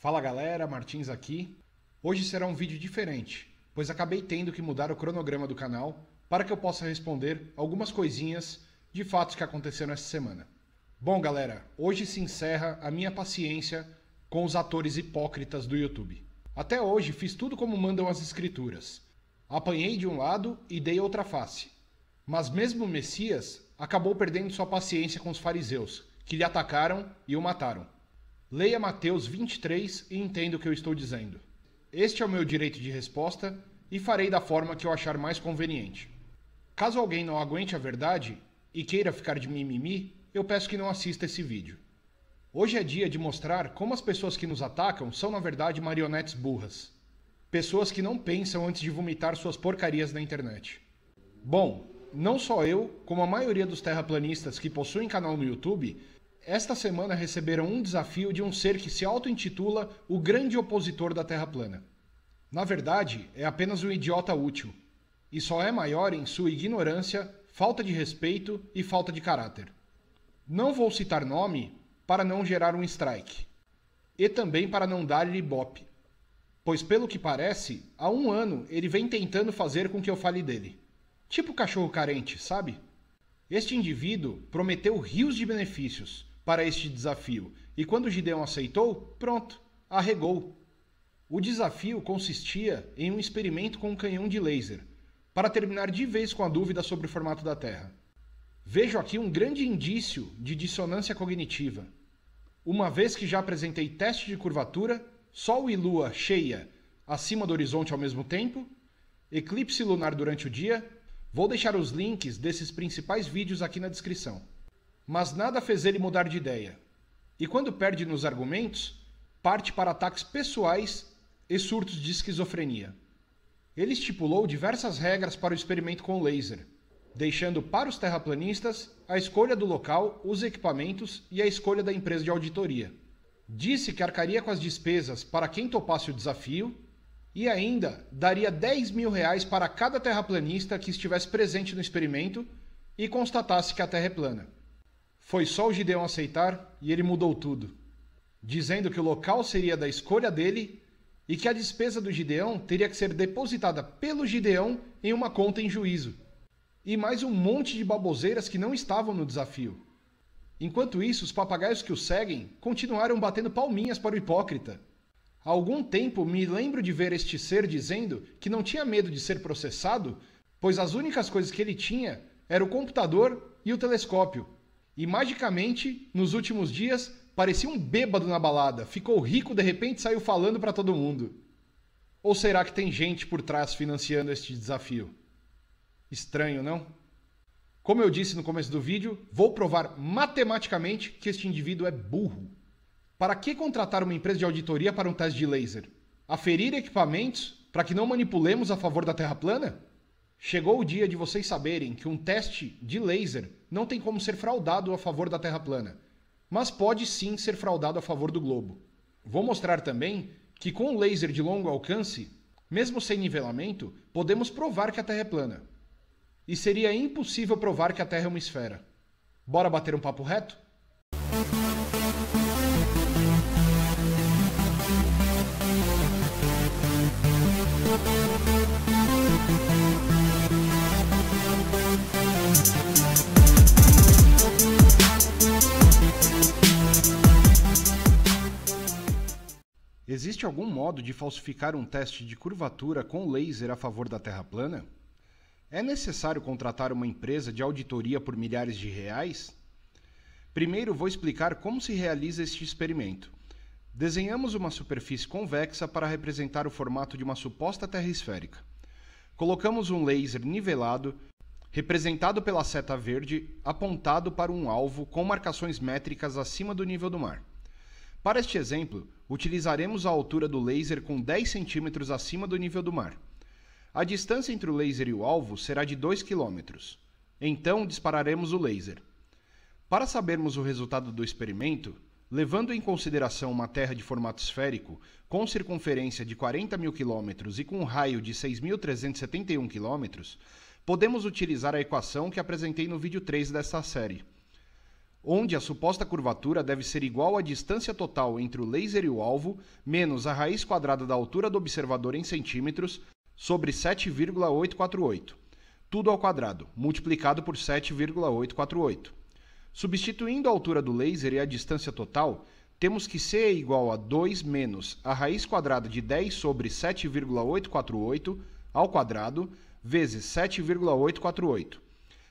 Fala galera, Martins aqui. Hoje será um vídeo diferente, pois acabei tendo que mudar o cronograma do canal para que eu possa responder algumas coisinhas de fatos que aconteceram essa semana. Bom galera, hoje se encerra a minha paciência com os atores hipócritas do YouTube. Até hoje fiz tudo como mandam as escrituras. Apanhei de um lado e dei outra face. Mas mesmo o Messias acabou perdendo sua paciência com os fariseus, que lhe atacaram e o mataram. Leia Mateus 23 e entenda o que eu estou dizendo. Este é o meu direito de resposta e farei da forma que eu achar mais conveniente. Caso alguém não aguente a verdade e queira ficar de mimimi, eu peço que não assista esse vídeo. Hoje é dia de mostrar como as pessoas que nos atacam são, na verdade, marionetes burras. Pessoas que não pensam antes de vomitar suas porcarias na internet. Bom, não só eu, como a maioria dos terraplanistas que possuem canal no YouTube, esta semana receberam um desafio de um ser que se auto-intitula o grande opositor da Terra plana. Na verdade, é apenas um idiota útil, e só é maior em sua ignorância, falta de respeito e falta de caráter. Não vou citar nome para não gerar um strike, e também para não dar-lhe bope, pois, pelo que parece, há um ano ele vem tentando fazer com que eu fale dele. Tipo cachorro carente, sabe? Este indivíduo prometeu rios de benefícios para este desafio. E quando Gideão aceitou, pronto, arregou. O desafio consistia em um experimento com um canhão de laser, para terminar de vez com a dúvida sobre o formato da Terra. Vejo aqui um grande indício de dissonância cognitiva. Uma vez que já apresentei teste de curvatura, Sol e Lua cheia acima do horizonte ao mesmo tempo, eclipse lunar durante o dia, vou deixar os links desses principais vídeos aqui na descrição mas nada fez ele mudar de ideia. E quando perde nos argumentos, parte para ataques pessoais e surtos de esquizofrenia. Ele estipulou diversas regras para o experimento com laser, deixando para os terraplanistas a escolha do local, os equipamentos e a escolha da empresa de auditoria. Disse que arcaria com as despesas para quem topasse o desafio e ainda daria 10 mil reais para cada terraplanista que estivesse presente no experimento e constatasse que a Terra é plana. Foi só o Gideão aceitar e ele mudou tudo, dizendo que o local seria da escolha dele e que a despesa do Gideão teria que ser depositada pelo Gideão em uma conta em juízo. E mais um monte de baboseiras que não estavam no desafio. Enquanto isso, os papagaios que o seguem continuaram batendo palminhas para o hipócrita. Há algum tempo me lembro de ver este ser dizendo que não tinha medo de ser processado, pois as únicas coisas que ele tinha eram o computador e o telescópio e magicamente, nos últimos dias, parecia um bêbado na balada, ficou rico de repente saiu falando para todo mundo. Ou será que tem gente por trás financiando este desafio? Estranho, não? Como eu disse no começo do vídeo, vou provar matematicamente que este indivíduo é burro. Para que contratar uma empresa de auditoria para um teste de laser? Aferir equipamentos para que não manipulemos a favor da Terra plana? Chegou o dia de vocês saberem que um teste de laser não tem como ser fraudado a favor da Terra plana, mas pode sim ser fraudado a favor do globo. Vou mostrar também que com um laser de longo alcance, mesmo sem nivelamento, podemos provar que a Terra é plana. E seria impossível provar que a Terra é uma esfera. Bora bater um papo reto? Existe algum modo de falsificar um teste de curvatura com laser a favor da Terra plana? É necessário contratar uma empresa de auditoria por milhares de reais? Primeiro vou explicar como se realiza este experimento. Desenhamos uma superfície convexa para representar o formato de uma suposta terra esférica. Colocamos um laser nivelado, representado pela seta verde, apontado para um alvo com marcações métricas acima do nível do mar. Para este exemplo, utilizaremos a altura do laser com 10 centímetros acima do nível do mar. A distância entre o laser e o alvo será de 2 km. Então dispararemos o laser. Para sabermos o resultado do experimento, levando em consideração uma Terra de formato esférico, com circunferência de 40 mil quilômetros e com um raio de 6.371 quilômetros, podemos utilizar a equação que apresentei no vídeo 3 desta série onde a suposta curvatura deve ser igual à distância total entre o laser e o alvo, menos a raiz quadrada da altura do observador em centímetros, sobre 7,848, tudo ao quadrado, multiplicado por 7,848. Substituindo a altura do laser e a distância total, temos que C é igual a 2 menos a raiz quadrada de 10 sobre 7,848 ao quadrado, vezes 7,848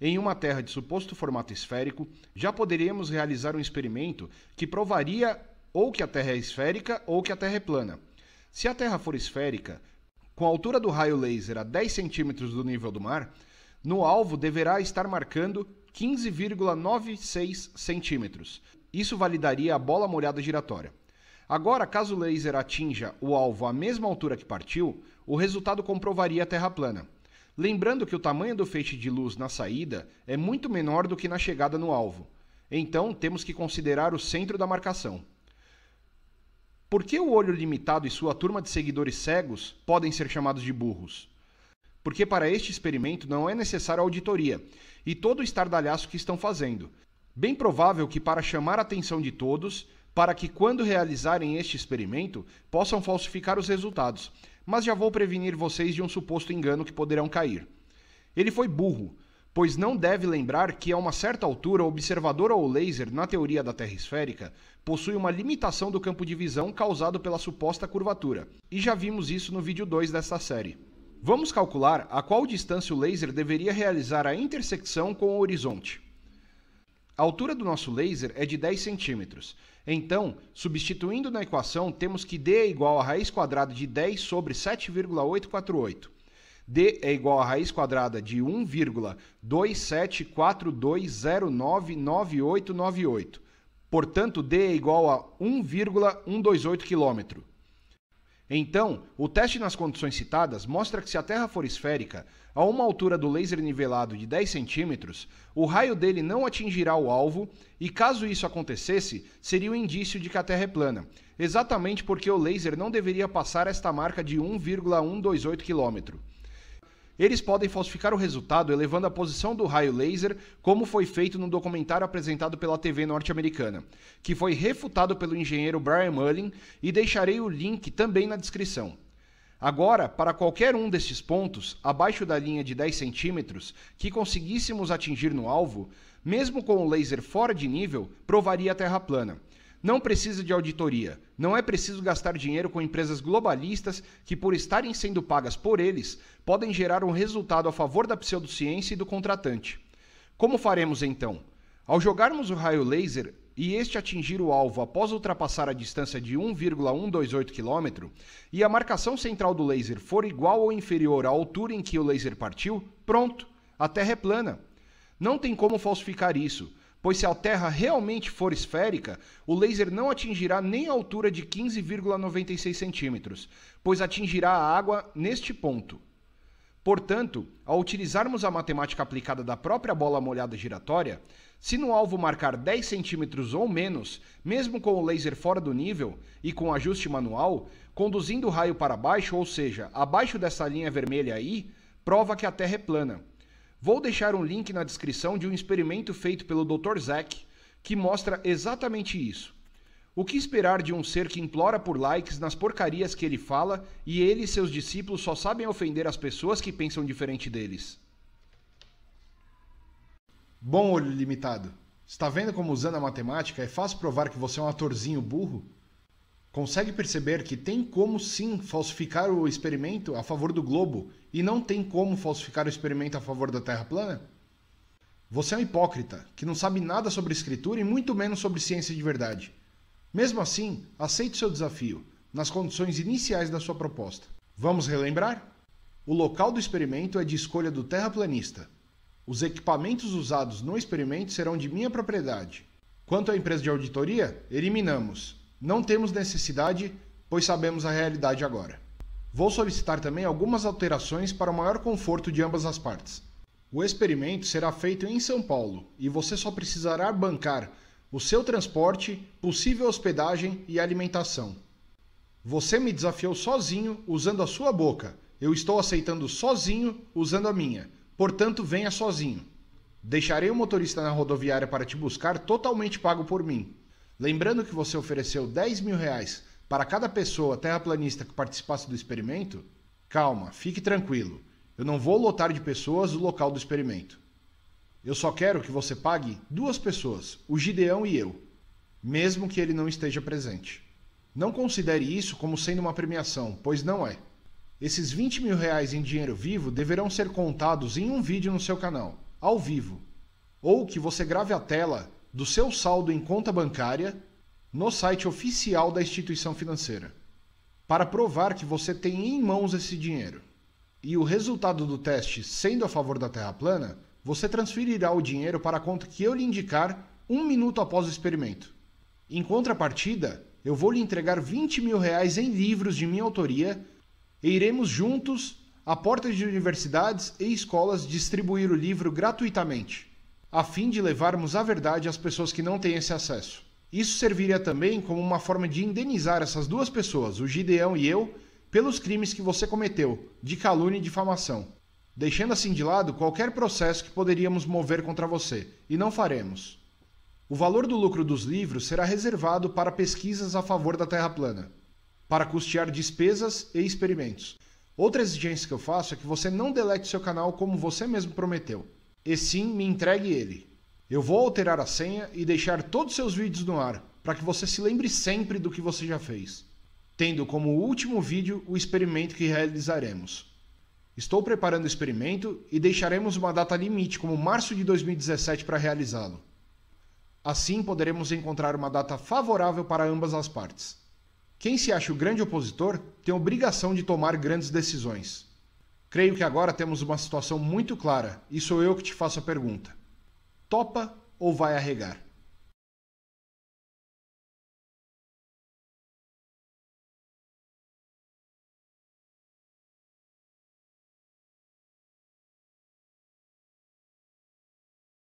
Em uma Terra de suposto formato esférico, já poderíamos realizar um experimento que provaria ou que a Terra é esférica ou que a Terra é plana. Se a Terra for esférica, com a altura do raio laser a 10 centímetros do nível do mar, no alvo deverá estar marcando 15,96 centímetros. Isso validaria a bola molhada giratória. Agora, caso o laser atinja o alvo à mesma altura que partiu, o resultado comprovaria a Terra plana. Lembrando que o tamanho do feixe de luz na saída é muito menor do que na chegada no alvo, então temos que considerar o centro da marcação. Por que o olho limitado e sua turma de seguidores cegos podem ser chamados de burros? Porque para este experimento não é necessária auditoria e todo o estardalhaço que estão fazendo. Bem provável que para chamar a atenção de todos, para que quando realizarem este experimento possam falsificar os resultados, mas já vou prevenir vocês de um suposto engano que poderão cair. Ele foi burro, pois não deve lembrar que a uma certa altura o observador ou o laser, na teoria da Terra esférica, possui uma limitação do campo de visão causado pela suposta curvatura, e já vimos isso no vídeo 2 desta série. Vamos calcular a qual distância o laser deveria realizar a intersecção com o horizonte. A altura do nosso laser é de 10 centímetros, então, substituindo na equação, temos que D é igual a raiz quadrada de 10 sobre 7,848. D é igual a raiz quadrada de 1,2742099898. Portanto, D é igual a 1,128 quilômetro. Então, o teste nas condições citadas mostra que se a Terra for esférica, a uma altura do laser nivelado de 10 centímetros, o raio dele não atingirá o alvo, e caso isso acontecesse, seria um indício de que a Terra é plana, exatamente porque o laser não deveria passar esta marca de 1,128 km. Eles podem falsificar o resultado elevando a posição do raio laser, como foi feito num documentário apresentado pela TV norte-americana, que foi refutado pelo engenheiro Brian Mullin, e deixarei o link também na descrição. Agora, para qualquer um destes pontos, abaixo da linha de 10 centímetros, que conseguíssemos atingir no alvo, mesmo com o laser fora de nível, provaria a Terra plana. Não precisa de auditoria. Não é preciso gastar dinheiro com empresas globalistas que, por estarem sendo pagas por eles, podem gerar um resultado a favor da pseudociência e do contratante. Como faremos então? Ao jogarmos o raio laser e este atingir o alvo após ultrapassar a distância de 1,128 km e a marcação central do laser for igual ou inferior à altura em que o laser partiu, pronto, a Terra é plana. Não tem como falsificar isso pois se a Terra realmente for esférica, o laser não atingirá nem a altura de 15,96 centímetros, pois atingirá a água neste ponto. Portanto, ao utilizarmos a matemática aplicada da própria bola molhada giratória, se no alvo marcar 10 centímetros ou menos, mesmo com o laser fora do nível e com ajuste manual, conduzindo o raio para baixo, ou seja, abaixo dessa linha vermelha aí, prova que a Terra é plana. Vou deixar um link na descrição de um experimento feito pelo Dr. Zack que mostra exatamente isso. O que esperar de um ser que implora por likes nas porcarias que ele fala e ele e seus discípulos só sabem ofender as pessoas que pensam diferente deles? Bom olho limitado. Está vendo como usando a matemática é fácil provar que você é um atorzinho burro? consegue perceber que tem como sim falsificar o experimento a favor do globo e não tem como falsificar o experimento a favor da Terra plana? Você é um hipócrita que não sabe nada sobre escritura e muito menos sobre ciência de verdade. Mesmo assim, aceite seu desafio, nas condições iniciais da sua proposta. Vamos relembrar? O local do experimento é de escolha do terraplanista. Os equipamentos usados no experimento serão de minha propriedade. Quanto à empresa de auditoria, eliminamos. Não temos necessidade, pois sabemos a realidade agora. Vou solicitar também algumas alterações para o maior conforto de ambas as partes. O experimento será feito em São Paulo e você só precisará bancar o seu transporte, possível hospedagem e alimentação. Você me desafiou sozinho usando a sua boca. Eu estou aceitando sozinho usando a minha. Portanto, venha sozinho. Deixarei o motorista na rodoviária para te buscar totalmente pago por mim. Lembrando que você ofereceu 10 mil reais para cada pessoa terraplanista que participasse do experimento, calma, fique tranquilo. Eu não vou lotar de pessoas o local do experimento. Eu só quero que você pague duas pessoas, o Gideão e eu, mesmo que ele não esteja presente. Não considere isso como sendo uma premiação, pois não é. Esses 20 mil reais em dinheiro vivo deverão ser contados em um vídeo no seu canal, ao vivo. Ou que você grave a tela do seu saldo em conta bancária no site oficial da instituição financeira, para provar que você tem em mãos esse dinheiro. E o resultado do teste sendo a favor da Terra plana, você transferirá o dinheiro para a conta que eu lhe indicar um minuto após o experimento. Em contrapartida, eu vou lhe entregar 20 mil reais em livros de minha autoria e iremos juntos, a portas de universidades e escolas, distribuir o livro gratuitamente a fim de levarmos a verdade às pessoas que não têm esse acesso. Isso serviria também como uma forma de indenizar essas duas pessoas, o Gideão e eu, pelos crimes que você cometeu, de calúnia e difamação, deixando assim de lado qualquer processo que poderíamos mover contra você, e não faremos. O valor do lucro dos livros será reservado para pesquisas a favor da Terra plana, para custear despesas e experimentos. Outra exigência que eu faço é que você não delete seu canal como você mesmo prometeu e sim me entregue ele. Eu vou alterar a senha e deixar todos seus vídeos no ar, para que você se lembre sempre do que você já fez, tendo como último vídeo o experimento que realizaremos. Estou preparando o experimento e deixaremos uma data limite, como março de 2017, para realizá-lo. Assim poderemos encontrar uma data favorável para ambas as partes. Quem se acha o grande opositor tem obrigação de tomar grandes decisões. Creio que agora temos uma situação muito clara e sou eu que te faço a pergunta: topa ou vai arregar?